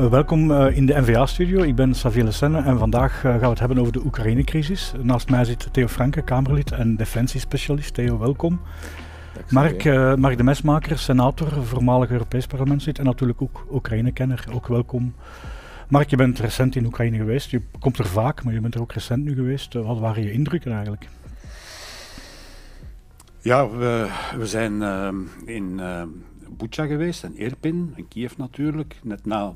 Eh, welkom eh, in de NVA-studio. Ik ben Xavier Senne en vandaag eh, gaan we het hebben over de Oekraïne-crisis. Naast mij zit Theo Franke, Kamerlid en defensiespecialist. Theo, welkom. Mark, Mark de Mesmaker, senator, voormalig Europees parlementslid en natuurlijk ook Oekraïne-kenner. Ook welkom. Mark, je bent recent in Oekraïne geweest. Je komt er vaak, maar je bent er ook recent nu geweest. wat waren je indrukken eigenlijk? Ja, we, zijn ehm, in... Ehm, Butja geweest en Irpin, en Kiev natuurlijk, net na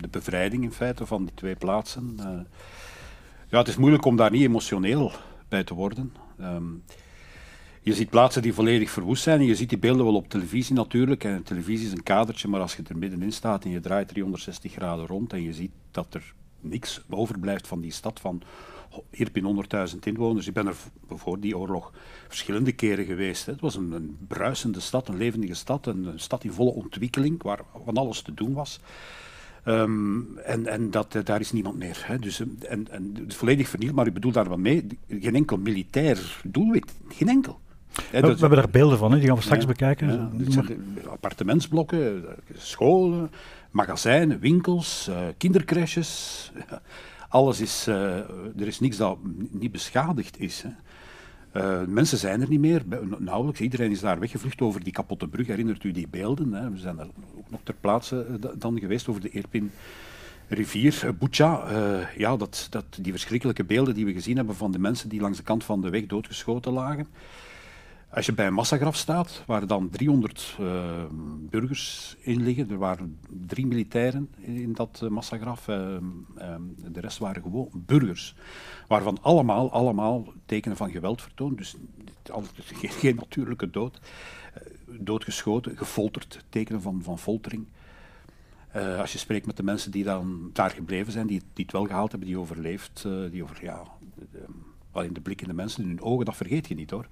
de bevrijding in feite van die twee plaatsen. Eh, ja, het is moeilijk om daar niet emotioneel bij te worden. Ehm, je ziet plaatsen die volledig verwoest zijn. En je ziet die beelden wel op televisie natuurlijk. En televisie is een kadertje, maar als je er middenin staat en je draait 360 graden rond en je ziet dat er niks overblijft van die stad van Irpin 100.000 inwoners. Ik ben er voor die oorlog verschillende keren geweest. Het was een, bruisende stad, een levendige stad, een stad in volle ontwikkeling, waar van alles te doen was. Ehm, en, en dat, eh, daar is niemand meer. Hè. Dus, ehm, en, en, volledig vernield, maar u bedoel daar wel mee, geen enkel militair doelwit. Geen enkel. we, hebben daar beelden van, die gaan we straks bekijken. appartementsblokken, eh, scholen, magazijnen, winkels, uh, Alles is, er is niks dat niet beschadigd is. Eh, mensen zijn er niet meer, nauwelijks. Iedereen is daar weggevlucht over die kapotte brug. Herinnert u die beelden? Hè? We zijn daar ook nog ter plaatse eh, dan geweest over de Eerpin rivier, eh, Bucha, ja, dat, dat, die verschrikkelijke beelden die we gezien hebben van de mensen die langs de kant van de weg doodgeschoten lagen. Als je bij een massagraf staat, waar dan 300 eh, burgers in liggen, er waren drie militairen in, dat eh, massagraf, eh, de rest waren gewoon burgers, waarvan allemaal, allemaal tekenen van geweld vertoond, dus geen, geen natuurlijke dood, doodgeschoten, gefolterd, tekenen van, van foltering. als je spreekt met de mensen die dan daar gebleven zijn, die, die het wel gehaald hebben, die overleefd, die over, ja, de, de, de blik in de mensen, in hun ogen, dat vergeet je niet hoor.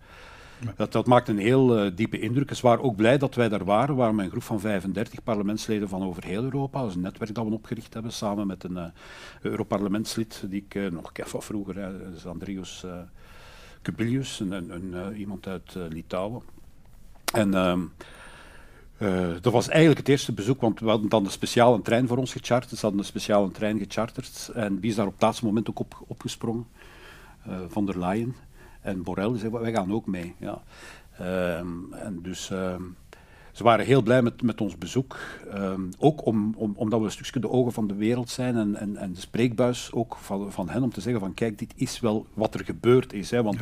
Dat, dat maakt een heel eh, diepe indruk. Ze waren ook blij dat wij daar waren. We waren een groep van 35 parlementsleden van over heel Europa. Dat is een netwerk dat we opgericht hebben samen met een uh, Europarlementslid die ik eh, nog ken van vroeger, hè, is Andrius Kubilius, een, een, iemand uit Litouwen. En... Ehm, dat was eigenlijk het eerste bezoek, want we hadden dan een speciale trein voor ons gecharterd. Ze hadden een speciale trein gecharterd en die is daar op het laatste moment ook op, opgesprongen, van der Leyen. En Borrell zei, wij gaan ook mee. Ja. Ehm, en dus... Ehm, ze waren heel blij met, met ons bezoek. Ehm, ook om, om, omdat we een stukje de ogen van de wereld zijn en, en, en de spreekbuis ook van, van hen om te zeggen van kijk, dit is wel wat er gebeurd is. Hè, want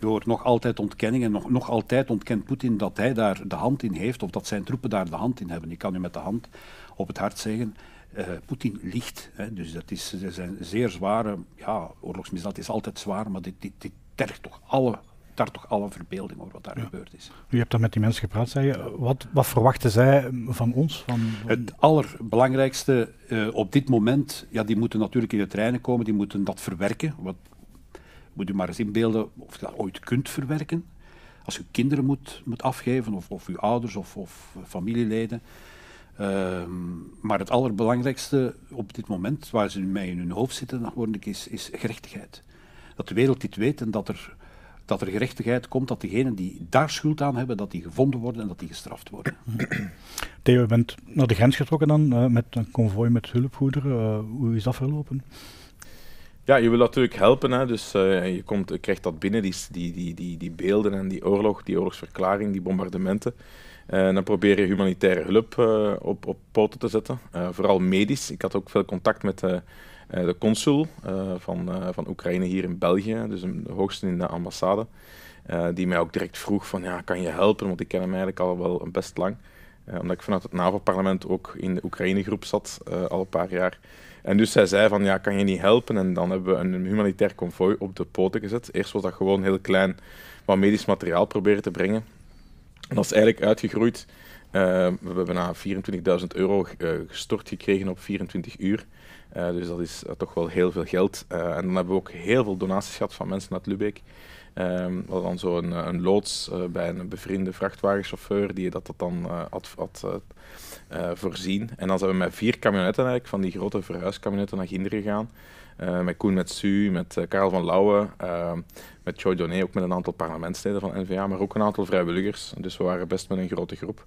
je hoort nog altijd ontkenningen, nog, nog altijd ontkent Poetin dat hij daar de hand in heeft of dat zijn troepen daar de hand in hebben. Ik kan u met de hand op het hart zeggen, eh, Poetin liegt. Hè, dus dat is, dat zijn zeer zware, ja, oorlogsmisdaad is altijd zwaar, maar dit, dit tergt toch alle daar toch alle verbeelding over wat daar gebeurd is. U hebt dat met die mensen gepraat, zei je. Wat, wat verwachten zij van ons? Van, Het allerbelangrijkste eh, op dit moment, ja, die moeten natuurlijk in de treinen komen, die moeten dat verwerken. Wat, moet u maar eens inbeelden of je dat ooit kunt verwerken. Als je kinderen moet, moet afgeven, of, of uw ouders of, of familieleden. Ehm, maar het allerbelangrijkste op dit moment, waar ze nu mee in hun hoofd zitten, is, is gerechtigheid dat de wereld dit weet en dat er, dat er gerechtigheid komt, dat degenen die daar schuld aan hebben, dat die gevonden worden en dat die gestraft worden. Theo, je bent naar de grens getrokken dan eh, met een konvooi met hulpgoederen. Eh, hoe is dat verlopen? Ja, je wil natuurlijk helpen, hè. dus eh, je, komt, je krijgt dat binnen, die, die, die, die, beelden en die oorlog, die oorlogsverklaring, die bombardementen. En dan probeer je humanitaire hulp op, op poten te zetten, vooral medisch. Ik had ook veel contact met eh, de consul eh, van, eh, van Oekraïne hier in België, dus de hoogste in de ambassade, die mij ook direct vroeg van ja, kan je helpen, want ik ken hem eigenlijk al wel best lang. omdat ik vanuit het NAVO-parlement ook in de Oekraïne-groep zat, al een paar jaar. En dus zij zei van, ja, kan je niet helpen? En dan hebben we een humanitair konvooi op de poten gezet. Eerst was dat gewoon heel klein wat medisch materiaal proberen te brengen. En dat is eigenlijk uitgegroeid. we hebben na 24.000 euro gestort gekregen op 24 uur. Eh, dus dat is eh, toch wel heel veel geld. Eh, en dan hebben we ook heel veel donaties gehad van mensen uit Lübeck, Um, we hadden dan zo een, een loods bij een bevriende vrachtwagenchauffeur die dat, dat dan had, had voorzien. En dan zijn we met vier kamionetten eigenlijk, van die grote verhuiskamionetten naar Ginderen gegaan. met Koen met Su, met Karel van Lauwe, ehm, met Joy Doné, ook met een aantal parlementsleden van NVA, maar ook een aantal vrijwilligers. Dus we waren best met een grote groep.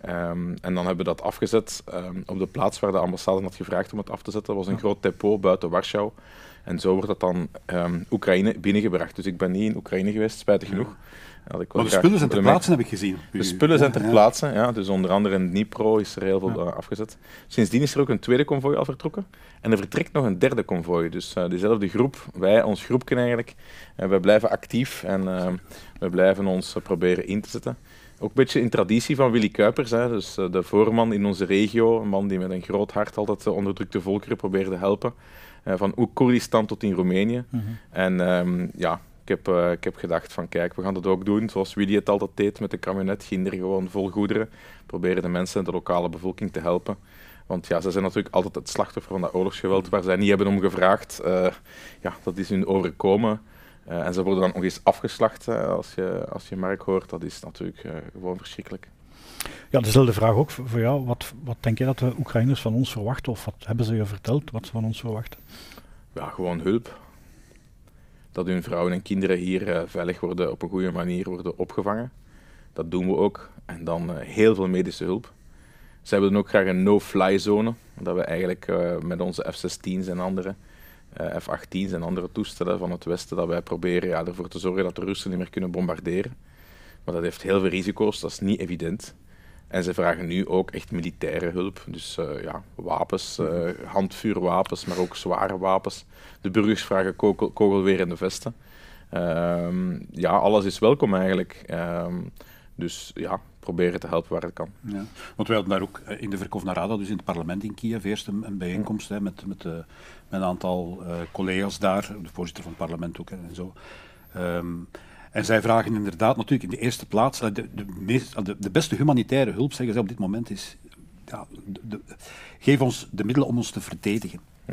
Ehm, en dan hebben we dat afgezet ehm, op de plaats waar de ambassade had gevraagd om het af te zetten. Dat was een groot depot buiten Warschau. En zo wordt dat dan ehm, Oekraïne binnengebracht. Dus ik ben niet in Oekraïne geweest, spijtig genoeg. maar de spullen zijn ter plaatse, heb ik gezien. De spullen zijn ter plaatse, ja. Dus onder andere in Dnipro is er heel veel eh, afgezet. Sindsdien is er ook een tweede konvooi al vertrokken. En er vertrekt nog een derde konvooi. Dus eh, dezelfde groep, wij, ons groepje eigenlijk. En eh, wij blijven actief en uh, we blijven ons proberen in te zetten. Ook een beetje in traditie van Willy Kuipers, hè, dus eh, de voorman in onze regio, een man die met een groot hart altijd de eh, onderdrukte volkeren probeerde te helpen, eh, van Oek-Koerdistan tot in Roemenië. Mhm. En ehm, ja, ik heb, ik heb gedacht van kijk, we gaan dat ook doen zoals Willy het altijd deed met de camionet, er gewoon vol goederen, proberen de mensen en de lokale bevolking te helpen. Want ja, ze zijn natuurlijk altijd het slachtoffer van dat oorlogsgeweld mhm. waar zij niet hebben om gevraagd. ja, dat is hun overkomen. Eh, en ze worden dan nog eens afgeslacht eh, als, je, als je merk hoort. Dat is natuurlijk eh, gewoon verschrikkelijk. Ja, dezelfde vraag ook voor jou. Wat, wat denk je dat de Oekraïners van ons verwachten? Of wat hebben ze je verteld wat ze van ons verwachten? Ja, gewoon hulp. Dat hun vrouwen en kinderen hier veilig worden, op een goede manier worden opgevangen. Dat doen we ook. En dan heel veel medische hulp. Ze willen ook graag een no-fly zone. Dat we eigenlijk met onze F-16's en anderen eh, F-18's en andere toestellen van het Westen, dat wij proberen ja, ervoor te zorgen dat de Russen niet meer kunnen bombarderen. Maar dat heeft heel veel risico's, dat is niet evident. En ze vragen nu ook echt militaire hulp. Dus eh, ja, wapens, eh, handvuurwapens, maar ook zware wapens. De burgers vragen kogel, kogelweer in de vesten. Ehm, ja, alles is welkom eigenlijk. Ehm, dus ja, proberen te helpen waar het kan. Ja. Want wij hadden daar ook eh, in de Verkovna dus in het parlement in Kiev, eerst een, bijeenkomst hè, met, met, eh, met, een aantal eh, collega's daar, de voorzitter van het parlement ook en zo. Ehm, en zij vragen inderdaad natuurlijk in de eerste plaats, de, de, de, beste humanitaire hulp, zeggen zij op dit moment, is ja, de, geef ons de middelen om ons te verdedigen. Hm.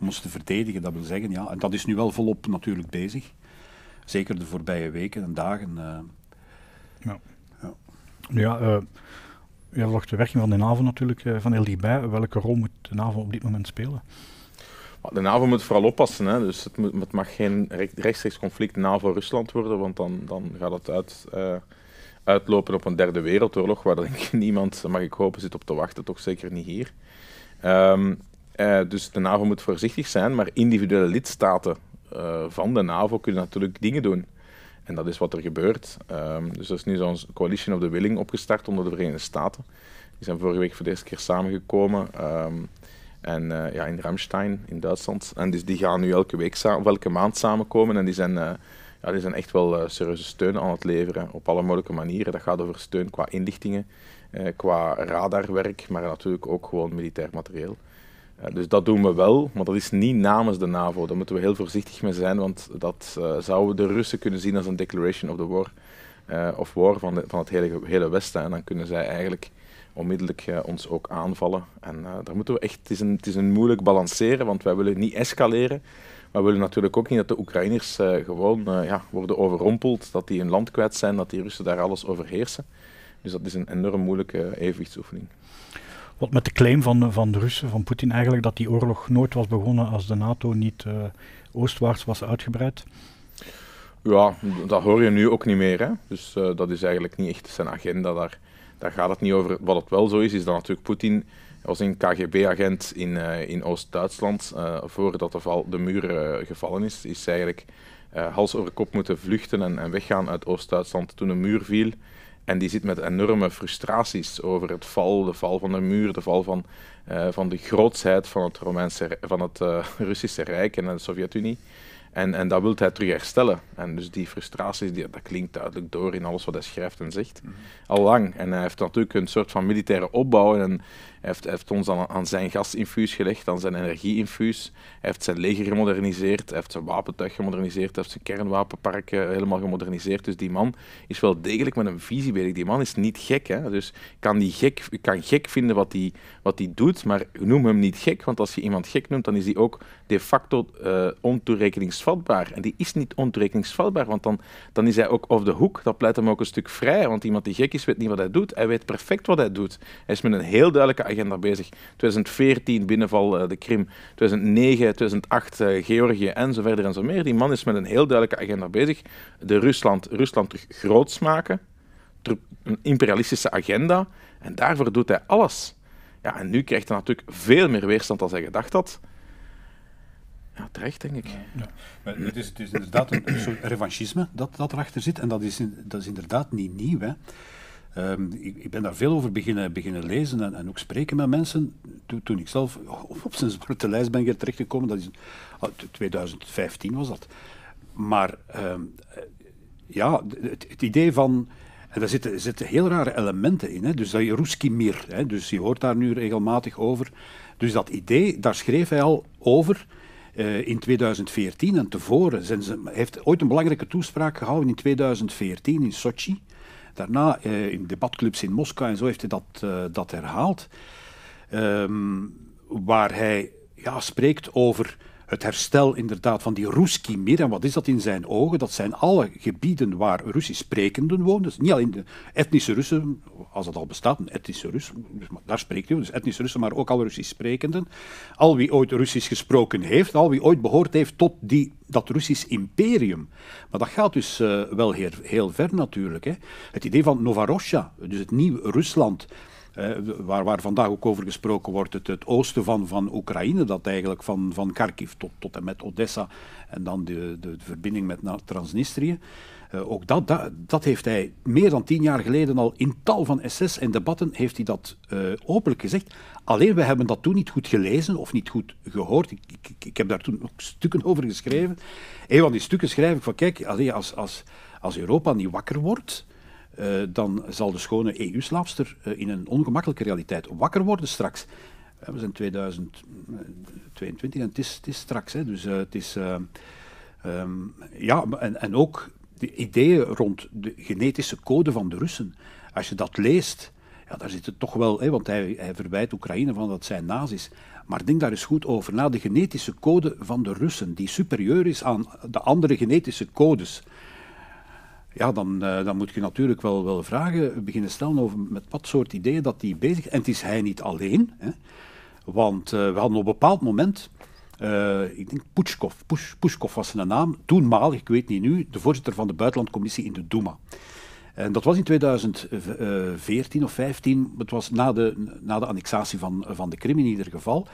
Om ons te verdedigen, dat wil zeggen, ja. En dat is nu wel volop natuurlijk bezig. Zeker de voorbije weken en dagen. ja. Ja, uh, ja, de werking van de NAVO natuurlijk eh, van heel dichtbij. Welke rol moet de NAVO op dit moment spelen? De NAVO moet vooral oppassen. Hè. Dus het, moet, het mag geen rechtstreeks conflict NAVO-Rusland worden, want dan, dan gaat het uit, eh, uitlopen op een derde wereldoorlog, waar denk ik niemand, mag ik hopen, zit op te wachten. Toch zeker niet hier. Ehm, dus de NAVO moet voorzichtig zijn, maar individuele lidstaten van de NAVO kunnen natuurlijk dingen doen. En dat is wat er gebeurt. Ehm, dus er is nu zo'n Coalition of the Willing opgestart onder de Verenigde Staten. Die zijn vorige week voor de eerste keer samengekomen. Ehm, en eh, ja, in Ramstein in Duitsland. En dus die gaan nu elke week of maand samenkomen. En die zijn, eh, ja, die zijn echt wel eh, serieuze steun aan het leveren. Op alle mogelijke manieren. Dat gaat over steun qua inlichtingen, qua radarwerk, maar natuurlijk ook gewoon militair materieel dus dat doen we wel, maar dat is niet namens de NAVO. Daar moeten we heel voorzichtig mee zijn, want dat uh, zouden de Russen kunnen zien als een declaration of the war, eh, of war van, de, van het hele, hele Westen. En dan kunnen zij eigenlijk onmiddellijk eh, ons ook aanvallen. En daar moeten we echt, het is, een, het is een moeilijk balanceren, want wij willen niet escaleren. Maar we willen natuurlijk ook niet dat de Oekraïners gewoon ja, worden overrompeld, dat die hun land kwijt zijn, dat die Russen daar alles overheersen. Dus dat is een enorm moeilijke evenwichtsoefening. Wat met de claim van, van de Russen, van Poetin eigenlijk, dat die oorlog nooit was begonnen als de NATO niet eh, oostwaarts was uitgebreid. Ja, dat hoor je nu ook niet meer. Hè? Dus eh, dat is eigenlijk niet echt zijn agenda. Daar, daar gaat het niet over. Wat het wel zo is, is dat natuurlijk Poetin was een KGB-agent in, eh, in Oost-Duitsland. voordat de, val, de muur gevallen is, is hij eigenlijk hals over kop moeten vluchten en, en weggaan uit Oost-Duitsland toen de muur viel. En die zit met enorme frustraties over het val, de val van de muur, de val van, eh, van de grootsheid van het, Romeinse, van het eh, Russische Rijk en de Sovjet-Unie. En, en dat wil hij terug herstellen. En dus die frustraties, die, dat klinkt duidelijk door in alles wat hij schrijft en zegt, mhm. al lang. En hij heeft natuurlijk een soort van militaire opbouw en hij heeft, ons aan, zijn gasinfuus gelegd, aan zijn energieinfuus. Hij heeft zijn leger gemoderniseerd, heeft zijn wapentuig gemoderniseerd, heeft zijn kernwapenpark helemaal gemoderniseerd. Dus die man is wel degelijk met een visie bezig. Die man is niet gek. Hè? Dus kan die gek, kan gek vinden wat hij die, wat die doet, maar noem hem niet gek, want als je iemand gek noemt, dan is die ook de facto uh, ontoerekeningsvatbaar. En die is niet ontoerekeningsvatbaar, want dan, dan is hij ook off de hoek. Dat pleit hem ook een stuk vrij, want iemand die gek is, weet niet wat hij doet. Hij weet perfect wat hij doet. Hij is met een heel duidelijke agenda bezig. 2014 binnenval eh, de Krim, 2009, 2008 eh, Georgië en zo verder en zo meer. Die man is met een heel duidelijke agenda bezig. De Rusland, Rusland terug groots maken, een imperialistische agenda. En daarvoor doet hij alles. Ja, en nu krijgt hij natuurlijk veel meer weerstand dan hij gedacht had. Ja, terecht, denk ik. Ja. Maar het, is, het is inderdaad een soort revanchisme dat, dat erachter zit. En dat is, dat is inderdaad niet nieuw. Hè. Ehm, ik, ik, ben daar veel over beginnen, beginnen lezen en, en ook spreken met mensen. toen ik zelf op, op zijn zwarte lijst ben terechtgekomen, dat is 2015 ah, was dat. Maar ehm, ja, het, idee van. En daar zitten, zitten heel rare elementen in. Hè? Dus dat je Mir, hè? dus je hoort daar nu regelmatig over. Dus dat idee, daar schreef hij al over. Eh, in 2014 en tevoren. Zijn heeft ooit een belangrijke toespraak gehouden in 2014 in Sochi. Daarna eh, in debatclubs in Moskou en zo heeft hij dat, eh, dat herhaald. Ehm, waar hij ja, spreekt over het herstel inderdaad van die Ruski Mir. En wat is dat in zijn ogen? Dat zijn alle gebieden waar Russisch sprekenden wonen. Dus niet alleen de etnische Russen, als dat al bestaat, etnische Rus, dus daar spreekt hij dus etnische Russen, maar ook alle Russisch sprekenden. Al wie ooit Russisch gesproken heeft, al wie ooit behoort heeft tot die, dat Russisch imperium. Maar dat gaat dus eh, wel heel, heel, ver natuurlijk. Hè. Het idee van Novarosja, dus het nieuwe Rusland waar, waar, vandaag ook over gesproken wordt, het, het oosten van, van Oekraïne, dat eigenlijk van, van Kharkiv tot, tot en met Odessa en dan de, de, verbinding met Transnistrië. Eh, ook dat, dat, dat, heeft hij meer dan tien jaar geleden al in tal van essays en debatten heeft hij dat eh, openlijk gezegd. Alleen we hebben dat toen niet goed gelezen of niet goed gehoord. Ik, ik, ik heb daar toen ook stukken over geschreven. Een van die stukken schrijf ik van kijk, als, als, als Europa niet wakker wordt, eh, dan zal de schone EU-slaapster eh, in een ongemakkelijke realiteit wakker worden straks. Eh, we zijn 2022 en het is, het is straks. Hè, dus het is. Ehm, ja, en, en ook de ideeën rond de genetische code van de Russen. Als je dat leest, ja, daar zit het toch wel, hè, want hij, hij verwijt Oekraïne van dat zijn nazi's. Maar denk daar eens goed over na. De genetische code van de Russen, die superieur is aan de andere genetische codes ja, dan, eh, dan moet je natuurlijk wel, wel vragen beginnen stellen over met wat soort ideeën dat hij bezig is. En het is hij niet alleen, hè? want eh, we hadden op een bepaald moment, eh, ik denk Pushkov, Push, was zijn naam, toenmalig, ik weet niet nu, de voorzitter van de Buitenlandcommissie in de Duma. En dat was in 2014 eh, of 15, het was na de, na de annexatie van, eh, van de Krim in ieder geval.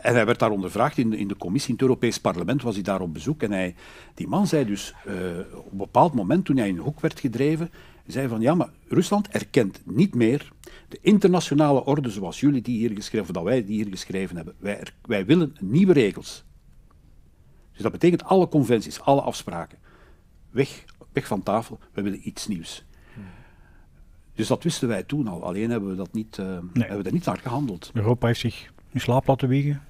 En hij werd daar ondervraagd in, in de commissie, in het Europees Parlement was hij daar op bezoek. En hij, die man zei dus eh, op een bepaald moment, toen hij in een hoek werd gedreven, zei van ja, maar Rusland erkent niet meer de internationale orde zoals jullie die hier geschreven, dat wij die hier geschreven hebben. Wij, wij willen nieuwe regels. Dus dat betekent alle conventies, alle afspraken. Weg, weg van tafel, wij willen iets nieuws. Dus dat wisten wij toen al. Alleen hebben we, dat niet, eh, hebben we er niet naar gehandeld. Europa heeft zich in slaap laten wiegen.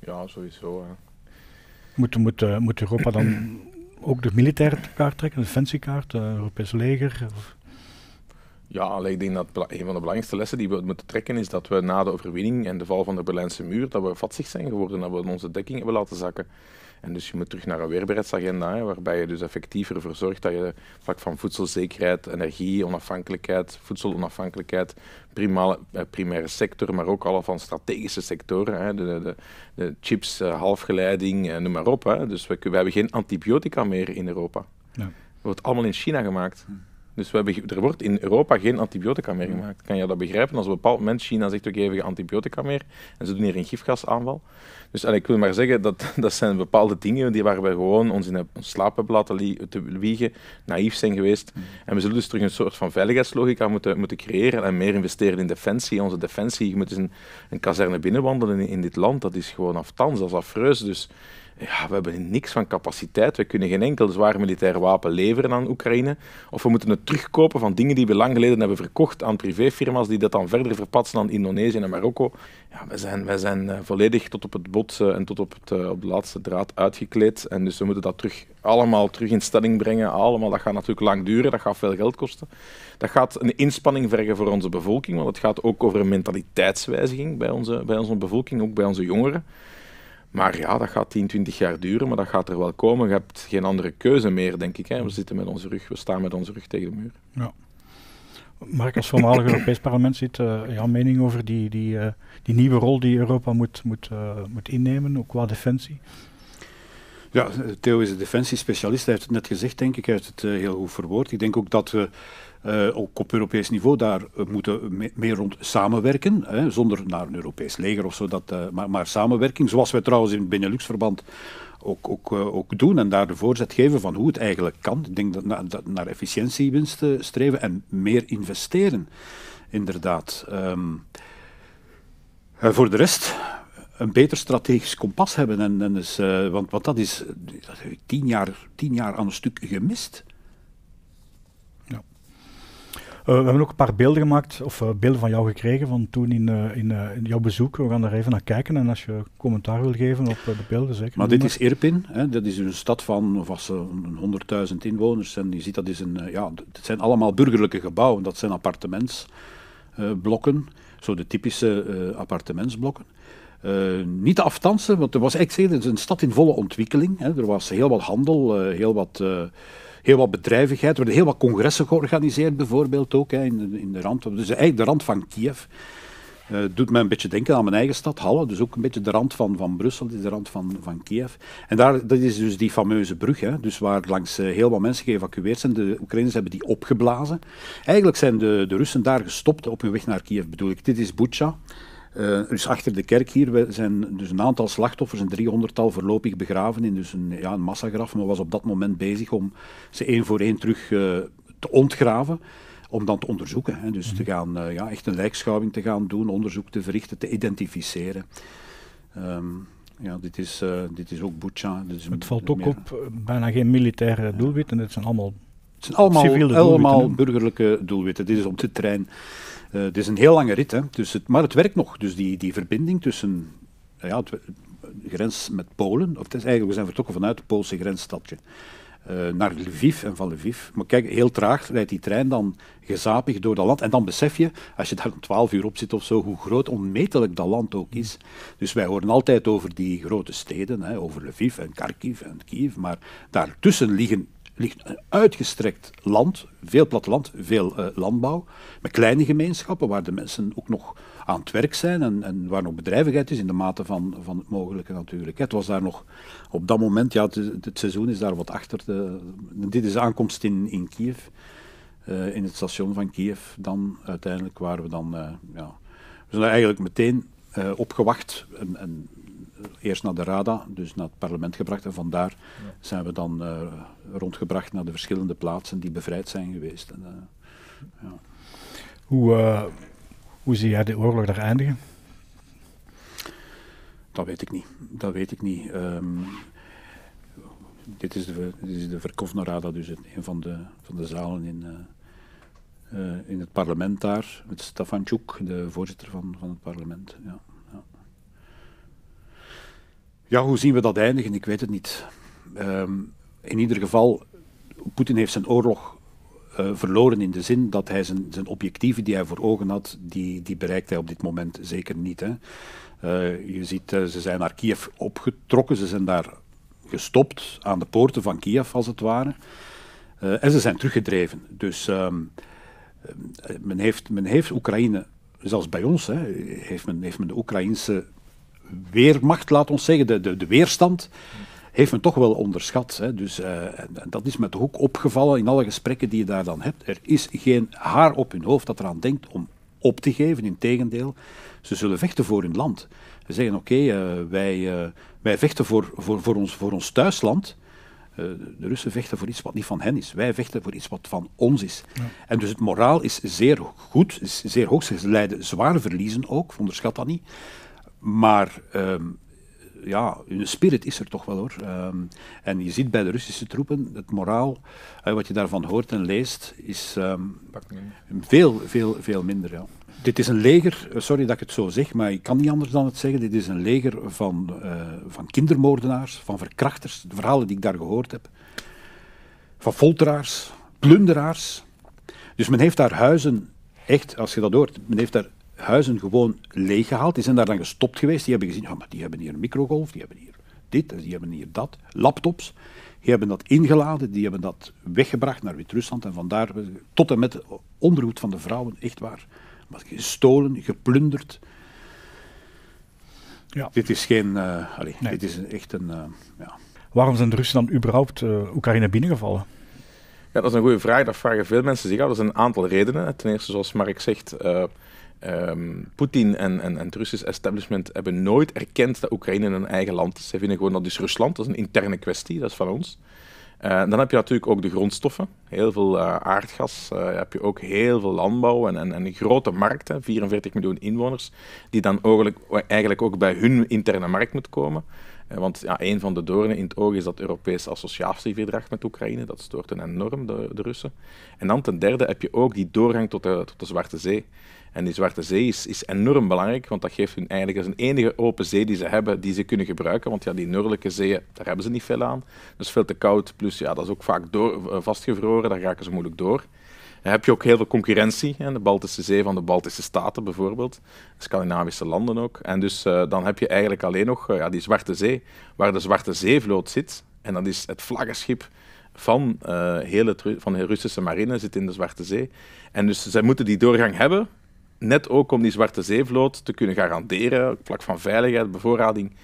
Ja, sowieso. Moet, moet, eh, moet Europa dan ook de militaire kaart trekken, de defensiekaart, het eh, Europees leger? Of? Ja, alleen ik denk dat een van de belangrijkste lessen die we moeten trekken is dat we na de overwinning en de val van de Berlijnse muur, dat we vatzig zijn geworden, dat we onze dekking hebben laten zakken. En dus je moet terug naar een weerbaarheidsagenda, waarbij je dus effectiever ervoor zorgt dat je vlak van voedselzekerheid, energie, onafhankelijkheid, voedselonafhankelijkheid, eh, primaire sector, maar ook alle van strategische sectoren, hè, de, de, de, chips, eh, halfgeleiding, eh, noem maar op. Dus we, hebben geen antibiotica meer in Europa. Ja. wordt allemaal in China gemaakt. Hm. Dus we hebben, er wordt in Europa geen antibiotica meer hmm. gemaakt. Kan je dat begrijpen? Als op een bepaald moment China zegt, we even geen antibiotica meer. En ze doen hier een gifgasaanval. Dus en ik wil maar zeggen, dat, dat zijn bepaalde dingen die waar we gewoon ons in ons slaap hebben laten te wiegen, naïef zijn geweest. Hmm. En we zullen dus terug een soort van veiligheidslogica moeten, moeten creëren en meer investeren in defensie. Onze defensie, je moet eens een, een kazerne binnenwandelen in, in dit land, dat is gewoon aftans, dat is afreus. Dus ja, we hebben niks van capaciteit. We kunnen geen enkel zwaar militair wapen leveren aan Oekraïne. Of we moeten het terugkopen van dingen die we lang geleden hebben verkocht aan privéfirma's die dat dan verder verpatsen aan Indonesië en Marokko. Ja, we zijn, wij zijn eh, volledig tot op het bot en tot op, het, eh, op de laatste draad uitgekleed. En dus we moeten dat terug, allemaal terug in stelling brengen. Allemaal, dat gaat natuurlijk lang duren, dat gaat veel geld kosten. Dat gaat een inspanning vergen voor onze bevolking, want het gaat ook over een mentaliteitswijziging bij onze, bij onze bevolking, ook bij onze jongeren. Maar ja, dat gaat 10, 20 jaar duren, maar dat gaat er wel komen. Je hebt geen andere keuze meer, denk ik. Hè. We zitten met onze rug, we staan met onze rug tegen de muur. Ja. Mark, als voormalig Europees parlement zit, eh, jouw mening over die, die, eh, die nieuwe rol die Europa moet, moet, eh, moet innemen, ook qua defensie? Ja, Theo is een defensiespecialist. Hij heeft het net gezegd, denk ik. Hij heeft het heel goed verwoord. Ik denk ook dat we eh, ook op Europees niveau, daar eh, moeten we meer rond samenwerken, hè, zonder naar een Europees leger of zo, dat, eh, maar, maar samenwerking, zoals wij trouwens in het Benelux-verband ook, ook, ook doen en daar de voorzet geven van hoe het eigenlijk kan. Ik denk dat, na, naar efficiëntiewinst streven en meer investeren, inderdaad. Ehm, voor de rest, een beter strategisch kompas hebben. En, en dus, want, want dat is, dat tien, jaar, tien jaar aan een stuk gemist. Eh, we hebben ook een paar beelden gemaakt, of eh, beelden van jou gekregen van toen in, eh, in, jouw bezoek. We gaan daar even naar kijken en als je commentaar wil geven op de beelden, zeker. Maar dit is Irpin, hè? dat is een stad van of een 100.000 inwoners. En je ziet dat is een, ja, het zijn allemaal burgerlijke gebouwen, dat zijn appartementsblokken, zo de typische appartementsblokken. niet de aftansen, want er was eigenlijk een stad in volle ontwikkeling. Hè. Er was heel wat handel, heel wat heel wat bedrijvigheid. Er werden heel wat congressen georganiseerd, bijvoorbeeld ook hè, in, de, in de rand. Dus eigenlijk de rand van Kiev. Eh, doet mij een beetje denken aan mijn eigen stad, Halle. Dus ook een beetje de rand van, van Brussel, de rand van, van Kiev. En daar, dat is dus die fameuze brug, hè, dus waar langs eh, heel wat mensen geëvacueerd zijn. De Oekraïners hebben die opgeblazen. Eigenlijk zijn de, de Russen daar gestopt op hun weg naar Kiev, bedoel ik. Dit is Bucha. Uh, dus achter de kerk hier zijn dus een aantal slachtoffers, een driehonderdtal, voorlopig begraven in dus een, ja, een massagraf. Men was op dat moment bezig om ze één voor één terug eh, te ontgraven, om dan te onderzoeken. Hè. Dus te mhm. gaan, eh, ja, echt een lijkschouwing te gaan doen, onderzoek te verrichten, te identificeren. Ehm, ja, dit is, dit is ook Bucha. het valt ook op, bijna geen militaire doelwitten, het zijn allemaal het zijn allemaal, allemaal burgerlijke doelwitten. Dit is op de trein. Uh, het is een heel lange rit, hè? Dus het, maar het werkt nog. Dus die, die verbinding tussen ja, grens met Polen, of het is eigenlijk, we zijn vertrokken vanuit het Poolse grensstadje. Eh, naar Lviv en van Lviv. Maar kijk, heel traag rijdt die trein dan gezapig door dat land. En dan besef je, als je daar om twaalf uur op zit of zo, hoe groot onmetelijk dat land ook is. Dus wij horen altijd over die grote steden, hè, over Lviv en Kharkiv en Kiev, maar daartussen liggen ligt een uitgestrekt land, veel platteland, veel eh, landbouw, met kleine gemeenschappen waar de mensen ook nog aan het werk zijn en, en waar nog bedrijvigheid is in de mate van, van het mogelijke natuurlijk. Het was daar nog op dat moment, ja, het, seizoen is daar wat achter. De, dit is de aankomst in, in Kiev, eh, in het station van Kiev. Dan uiteindelijk waren we dan, eh, ja, we zijn eigenlijk meteen opgewacht en, en eerst naar de RADA, dus naar het parlement gebracht. En vandaar zijn we dan eh, rondgebracht naar de verschillende plaatsen die bevrijd zijn geweest. En, eh, ja. hoe, eh, hoe zie jij de oorlog daar eindigen? Dat weet ik niet. Dat weet ik niet. Ehm, dit is de, dit is de dus een van de, van de zalen in, in het parlement daar, met Stefanchuk, de voorzitter van, van het parlement. Ja. Ja, hoe zien we dat eindigen? Ik weet het niet. Ehm, in ieder geval, Poetin heeft zijn oorlog eh, verloren in de zin dat hij zijn, zijn objectieven die hij voor ogen had, die, die bereikt hij op dit moment zeker niet. Hè. Eh, je ziet, eh, ze zijn naar Kiev opgetrokken, ze zijn daar gestopt, aan de poorten van Kiev als het ware. en ze zijn teruggedreven. Dus ehm, men, heeft, men heeft Oekraïne, zelfs bij ons, hè, heeft, men, heeft men de Oekraïnse weermacht, laat ons zeggen, de, de, de weerstand, heeft men toch wel onderschat. Hè. Dus, eh, dat is met de hoek opgevallen in alle gesprekken die je daar dan hebt. Er is geen haar op hun hoofd dat eraan denkt om op te geven. Integendeel, ze zullen vechten voor hun land. Ze zeggen: Oké, eh, wij, eh, wij vechten voor, voor, voor, ons, voor ons thuisland. de Russen vechten voor iets wat niet van hen is. Wij vechten voor iets wat van ons is. En dus het moraal is zeer goed, zeer hoog. Ze lijden zware verliezen ook, onderschat dat niet. Maar um, ja, hun spirit is er toch wel hoor. Ehm, en je ziet bij de Russische troepen, het moraal, wat je daarvan hoort en leest, is ehm, veel, veel, veel minder. Ja. Dit is een leger, eh, sorry dat ik het zo zeg, maar ik kan niet anders dan het zeggen. Dit is een leger van, eh, van kindermoordenaars, van verkrachters, de verhalen die ik daar gehoord heb. Van folteraars, plunderaars. Dus men heeft daar huizen, echt, als je dat hoort, men heeft daar huizen gewoon leeggehaald. Die zijn daar dan gestopt geweest. Die hebben gezien, ja, oh, maar die hebben hier een microgolf, die hebben hier dit, die hebben hier dat. Laptops. Die hebben dat ingeladen, die hebben dat weggebracht naar Wit-Rusland. En vandaar eh, tot en met onderhoed van de vrouwen, echt waar. Maar gestolen, geplunderd. Ja. Dit is geen. Eh, dit is echt een. Eh, ja. Waarom zijn de Russen dan überhaupt uh, Oekraïne binnengevallen? Ja, dat is een goede vraag. Dat vragen veel mensen zich af. Dat zijn een aantal redenen. Ten eerste, zoals Mark zegt, Um, Poetin en, en, en het Russisch establishment hebben nooit erkend dat Oekraïne een eigen land is. Ze vinden gewoon dat is dus Rusland, dat is een interne kwestie, dat is van ons. Eh, dan heb je natuurlijk ook de grondstoffen, heel veel eh, aardgas, uh, heb je ook heel veel landbouw en, en, grote markten, 44 miljoen inwoners, die dan eigenlijk ook bij hun interne markt moet komen. Want ja, een van de doornen in het oog is dat Europees associatieverdrag met Oekraïne. Dat stoort enorm, de, de, Russen. En dan ten derde heb je ook die doorgang tot de, tot de Zwarte Zee. En die Zwarte Zee is, is enorm belangrijk, want dat geeft hun eigenlijk als een enige open zee die ze hebben, die ze kunnen gebruiken. Want ja, die noordelijke zeeën, daar hebben ze niet veel aan. Dat is veel te koud, plus ja, dat is ook vaak door, eh, vastgevroren, daar raken ze moeilijk door. Dan heb je ook heel veel concurrentie in de Baltische Zee van de Baltische Staten bijvoorbeeld, Scandinavische landen ook. En dus eh, dan heb je eigenlijk alleen nog eh, ja, die Zwarte Zee, waar de Zwarte Zeevloot zit. En dat is het vlaggenschip van, hele, van de Russische marine, zit in de Zwarte Zee. En dus zij moeten die doorgang hebben, net ook om die Zwarte Zeevloot te kunnen garanderen, vlak van veiligheid, bevoorrading.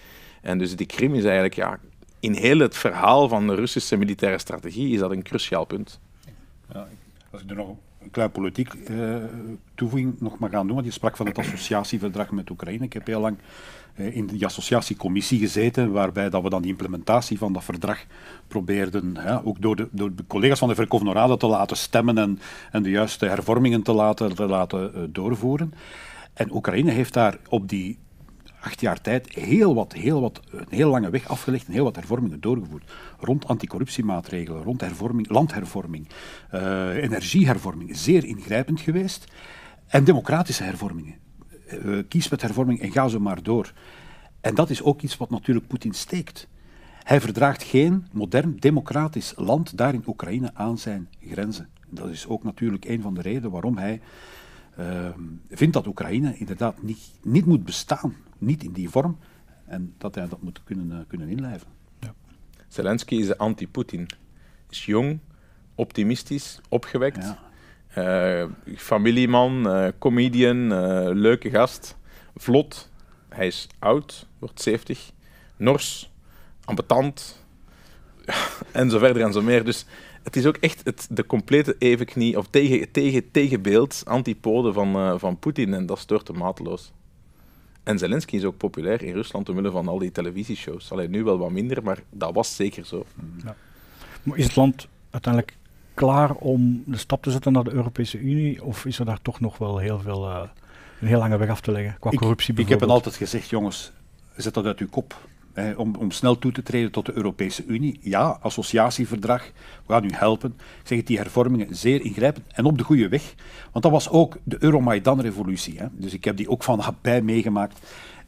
En dus die Krim is eigenlijk, ja, in heel het verhaal van de Russische militaire strategie is dat een cruciaal punt. Ja, als ik er nog klein politiek uh, toevoeging nog maar gaan doen, want je sprak van het associatieverdrag met Oekraïne. Ik heb heel lang eh, in die associatiecommissie gezeten, waarbij dat we dan de implementatie van dat verdrag probeerden, hè, ook door de, door de collega's van de Verkovnorade te laten stemmen en, en de juiste hervormingen te laten, te laten eh, doorvoeren. En Oekraïne heeft daar op die acht jaar tijd heel wat, heel wat, een heel lange weg afgelegd en heel wat hervormingen doorgevoerd. Rond anticorruptiemaatregelen, rond hervorming, landhervorming, eh, energiehervorming, zeer ingrijpend geweest. En democratische hervormingen. Uh, hervorming en ga zo maar door. En dat is ook iets wat natuurlijk Poetin steekt. Hij verdraagt geen modern democratisch land daar in Oekraïne aan zijn grenzen. Dat is ook natuurlijk een van de redenen waarom hij ehm, vindt dat Oekraïne inderdaad niet, niet moet bestaan niet in die vorm. En dat hij dat moet kunnen, eh, kunnen inlijven. Ja. Zelensky is anti putin Is jong, optimistisch, opgewekt. Ja. Eh, familieman, eh, comedian, leuke gast. Vlot. Hij is oud, wordt 70. Nors, ambetant. en zo verder en zo meer. Dus het is ook echt het, de complete evenknie, of tegen, tegen, tegenbeeld, antipode van, van Poetin. En dat stort hem maateloos. En Zelensky is ook populair in Rusland omwille van al die televisieshows. Alleen nu wel wat minder, maar dat was zeker zo. Mhm. Ja. Maar is het land uiteindelijk klaar om de stap te zetten naar de Europese Unie? Of is er daar toch nog wel heel veel, eh, een heel lange weg af te leggen qua corruptie Ik heb het altijd gezegd, jongens, zet dat uit uw kop eh, om, om snel toe te treden tot de Europese Unie. Ja, associatieverdrag, we gaan u helpen. Ik zeg het, die hervormingen zeer ingrijpend en op de goede weg. Want dat was ook de Euromaidan-revolutie. Dus ik heb die ook van nabij meegemaakt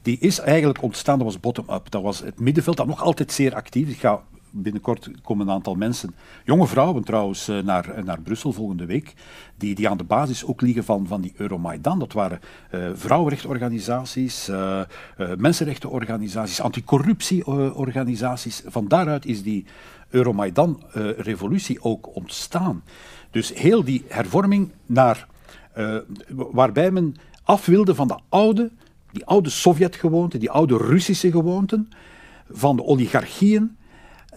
die is eigenlijk ontstaan, dat was bottom-up. Dat was het middenveld dat nog altijd zeer actief is. Ik ga binnenkort komen een aantal mensen, jonge vrouwen trouwens, eh, naar, eh, naar Brussel volgende week, die, die aan de basis ook liggen van, van die Euromaidan. Dat waren eh, vrouwenrechtenorganisaties, uh, uh, mensenrechtenorganisaties, anticorruptieorganisaties. Van daaruit is die Euromaidan-revolutie ook ontstaan. Dus heel die hervorming naar, waarbij men af wilde van de oude, die oude Sovjet-gewoonten, die oude Russische gewoonten, van de oligarchieën,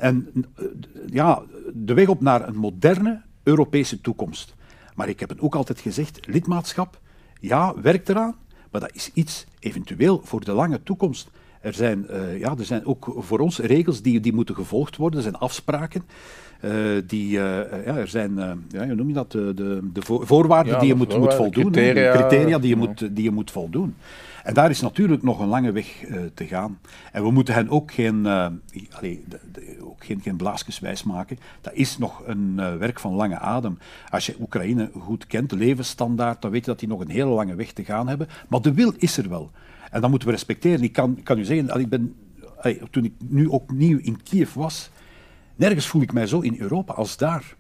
en eh, ja, de weg op naar een moderne Europese toekomst. Maar ik heb het ook altijd gezegd, lidmaatschap, ja, werkt eraan, maar dat is iets eventueel voor de lange toekomst. Er zijn, eh, ja, er zijn ook voor ons regels die, die moeten gevolgd worden, er zijn afspraken. Eh, die, ja, er zijn, ja, hoe noem je dat, de, de, voorwaarden die je moet, moet voldoen, criteria, criteria die, je moet, die je moet voldoen. En daar is natuurlijk nog een lange weg eh, te gaan. En we moeten hen ook geen, uh, allee, de, de, ook geen, geen maken. Dat is nog een eh, werk van lange adem. Als je Oekraïne goed kent, de levensstandaard, dan weet je dat die nog een hele lange weg te gaan hebben. Maar de wil is er wel. En dat moeten we respecteren. Ik kan, kan u zeggen, allee, ik ben, toen ik nu opnieuw in Kiev was, nergens voel ik mij zo in Europa als daar.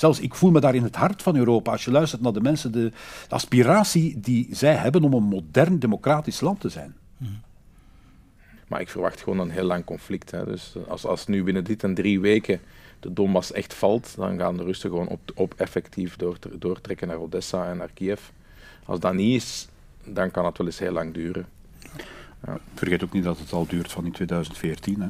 Zelfs ik voel me daar in het hart van Europa. Als je luistert naar de mensen, de, aspiratie die zij hebben om een modern democratisch land te zijn. Maar ik verwacht gewoon een heel lang conflict. Hè. Dus als, als nu binnen dit en drie weken de Donbass echt valt, dan gaan de Russen gewoon op, op effectief doortrekken naar Odessa en naar Kiev. Als dat niet is, dan kan het wel eens heel lang duren. Ja. Vergeet ook niet dat het al duurt van in 2014. Hè.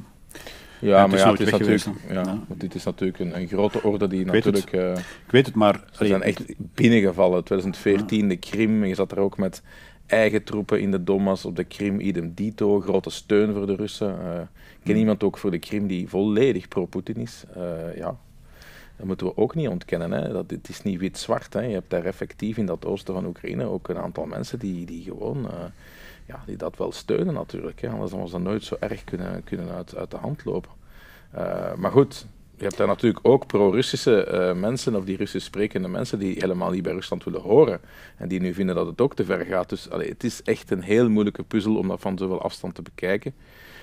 Ja, maar ja, het is natuurlijk, ja, dit is natuurlijk een, grote orde die natuurlijk... Eh, ik weet het, maar... Ze zijn echt binnengevallen. 2014, de Krim, je zat er ook met eigen troepen in de Donbass, op de Krim, idem dito, grote steun voor de Russen. Eh, ik ken hmm. iemand ook voor de Krim die volledig pro-Putin is. Eh, ja, dat moeten we ook niet ontkennen. Hè. Dat, het is niet wit-zwart. Je hebt daar effectief in dat oosten van Oekraïne ook een aantal mensen die, die gewoon ja, die dat wel steunen natuurlijk. Hè. Anders was dat nooit zo erg kunnen, kunnen uit, uit de hand lopen. Eh, maar goed, je hebt daar natuurlijk ook pro-Russische eh, mensen of die Russisch sprekende mensen die helemaal niet bij Rusland willen horen. En die nu vinden dat het ook te ver gaat. Dus allee, het is echt een heel moeilijke puzzel om dat van zoveel afstand te bekijken.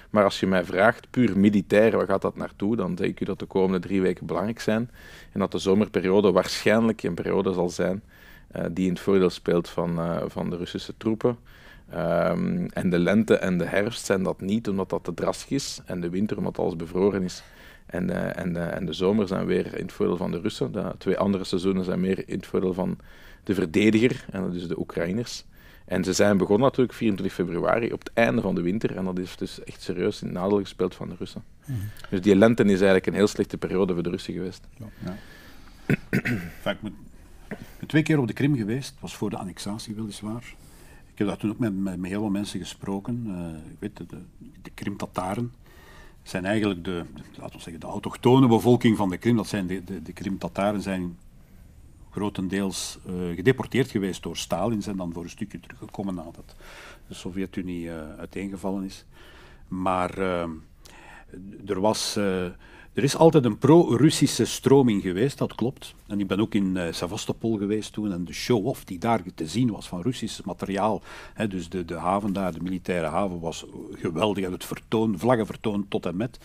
Maar als je mij vraagt, puur militair, waar gaat dat naartoe? Dan denk ik dat de komende drie weken belangrijk zijn. En dat de zomerperiode waarschijnlijk een periode zal zijn eh, die in het voordeel speelt van, van de Russische troepen. Ehm, en de lente en de herfst zijn dat niet, omdat dat te drastisch is. En de winter, omdat alles bevroren is. En, eh, en, eh, en de zomer zijn weer in het voordeel van de Russen. De twee andere seizoenen zijn meer in het voordeel van de verdediger, en dat is de Oekraïners. En ze zijn begonnen natuurlijk 24 februari, op het einde van de winter. En dat is dus echt serieus in het nadeel gespeeld van de Russen. Mhm. Dus die lente is eigenlijk een heel slechte periode voor de Russen geweest. Ja. ja. ik ben twee keer op de Krim geweest. was voor de annexatie weliswaar. Ik heb daar toen ook met, heel veel mensen gesproken. Eh, ik weet, de, de, Krim-Tataren zijn eigenlijk de, laten we zeggen, de autochtone bevolking van de Krim. Dat zijn de, de, de Krim-Tataren zijn grotendeels eh, gedeporteerd geweest door Stalin, zijn dan voor een stukje teruggekomen nadat de Sovjet-Unie eh, uiteengevallen is. Maar er was er is altijd een pro-Russische stroming geweest, dat klopt. En ik ben ook in uh, Sevastopol geweest toen en de show-off die daar te zien was van Russisch materiaal. dus de, de haven daar, de militaire haven, was geweldig en het vertoon, vlaggenvertoon tot en met.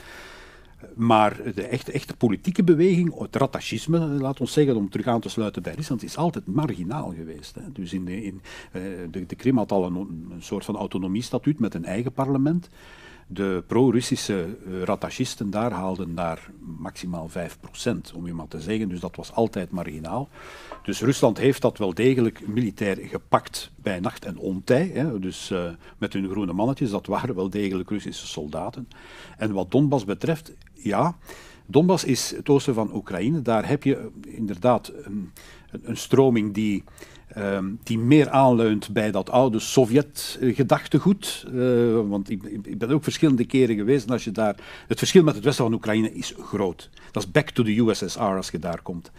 Maar de echte, echte politieke beweging, het rattachisme, laat ons zeggen, om terug aan te sluiten bij Rusland, is altijd marginaal geweest. Hè. Dus in de, in, eh, de, de Krim had al een, een soort van autonomiestatuut met een eigen parlement. De pro-Russische uh, daar haalden daar maximaal 5%, om je maar te zeggen. Dus dat was altijd marginaal. Dus Rusland heeft dat wel degelijk militair gepakt bij nacht en ontij. Hè. Dus eh, met hun groene mannetjes, dat waren wel degelijk Russische soldaten. En wat Donbass betreft, ja, Donbass is het oosten van Oekraïne. Daar heb je eh, inderdaad een, een stroming die Ehm, die meer aanleunt bij dat oude Sovjet-gedachtegoed. Eh, want ik, ik, ben ook verschillende keren geweest en als je daar... Het verschil met het westen van Oekraïne is groot. Dat is back to the USSR als je daar komt.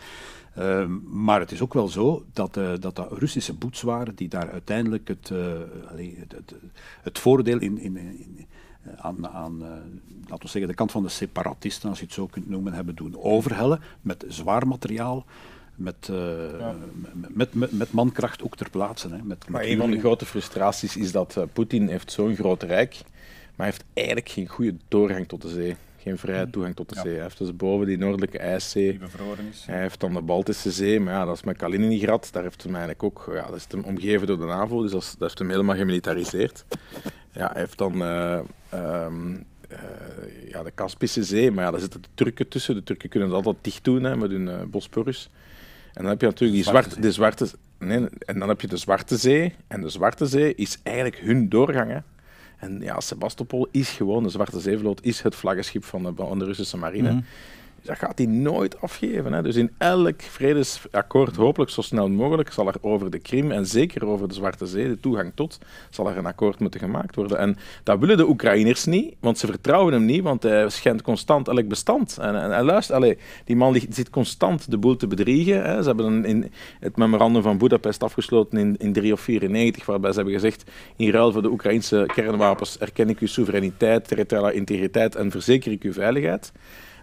Ehm, maar het is ook wel zo dat, uh, dat Russische boets waren die daar uiteindelijk het, eh, het, het, het, voordeel in, in, aan, aan laten we zeggen, de kant van de separatisten, als je het zo kunt noemen, hebben doen overhellen met zwaar materiaal. Eh, met, met, met, mankracht ook ter plaatse. Hè, met, maar een van de grote frustraties is dat uh, Poetin heeft zo'n groot rijk, maar heeft eigenlijk geen goede doorgang tot de zee. Geen vrije mm. toegang tot de zee. Hij heeft dus boven die noordelijke ijszee. bevroren Hij heeft dan de Baltische Zee, maar ja, dat is met Kaliningrad. Daar heeft hem eigenlijk ook. Ja, dat is hem omgeven door de NAVO, dus dat, heeft hem helemaal gemilitariseerd. Ja, hij heeft dan. Eh, ehm, ja, de Kaspische Zee, maar ja, daar zitten de Turken tussen. De Turken kunnen dat altijd dicht doen hè, met hun Bosporus. En dan heb je natuurlijk die zwarte, de zwarte, nee, en dan heb je de Zwarte Zee. En de Zwarte Zee is eigenlijk hun doorgang. En ja, Sebastopol is gewoon, de Zwarte Zeevloot is het vlaggenschip van de, Russische marine. Mhm dat gaat hij nooit afgeven. Hè. Dus in elk vredesakkoord, hopelijk zo snel mogelijk, zal er over de Krim en zeker over de Zwarte Zee, de toegang tot, zal er een akkoord moeten gemaakt worden. En dat willen de Oekraïners niet, want ze vertrouwen hem niet, want hij schendt constant elk bestand. En, en, luister, allez, die man die zit constant de boel te bedriegen. Hè. Ze hebben een, in het memorandum van Budapest afgesloten in, in 3 of 94, waarbij ze hebben gezegd, in ruil voor de Oekraïnse kernwapens erken ik uw soevereiniteit, territoriale integriteit en verzeker ik uw veiligheid.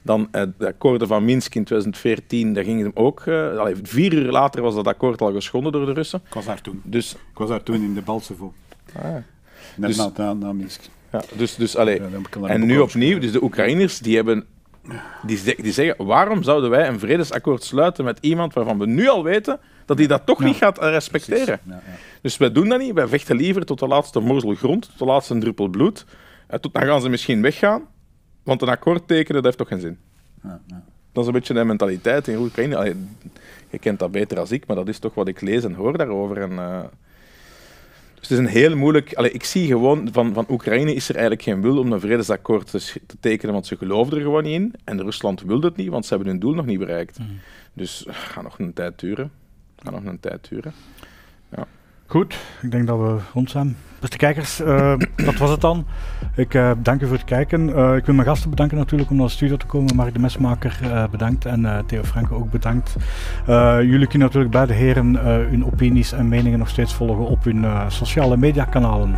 Dan eh, het de akkoorden van Minsk in 2014, daar ging het ook. Uh, allee, vier uur later was dat akkoord al geschonden door de Russen. Ik was daar toen. Dus, ik was daar toen in de Baltsevo. Ah, ja. Net dus- na, na, Minsk. Ja, dus, dus, allee, en nu opnieuw, dus de Oekraïners die hebben die, zeggen, waarom zouden wij een vredesakkoord sluiten met iemand waarvan we nu al weten dat hij dat toch niet gaat eh, respecteren? Dus wij doen dat niet, wij vechten liever tot de laatste morzel grond, tot de laatste druppel bloed. En tot dan gaan ze misschien weggaan, want een akkoord tekenen, dat heeft toch geen zin? Ja, ja. Dat is een beetje de mentaliteit in Oekraïne. je kent dat beter als ik, maar dat is toch wat ik lees en hoor daarover. En, eh, dus het is een heel moeilijk... Allee, ik zie gewoon, van, van Oekraïne is er eigenlijk geen wil om een vredesakkoord te, te, tekenen, want ze geloven er gewoon niet in. En Rusland wil dat niet, want ze hebben hun doel nog niet bereikt. Mhm. Dus het eh, gaat nog een tijd duren. Gaat nog een tijd duren. Ja. Goed, ik denk dat we rond zijn. Beste kijkers, uh, dat was het dan. Ik uh, dank u voor het kijken. Eh, ik wil mijn gasten bedanken natuurlijk om naar de studio te komen. Mark de Mesmaker bedankt en Theo Franke ook bedankt. jullie kunnen natuurlijk beide heren hun opinies en meningen nog steeds volgen op hun sociale mediakanalen.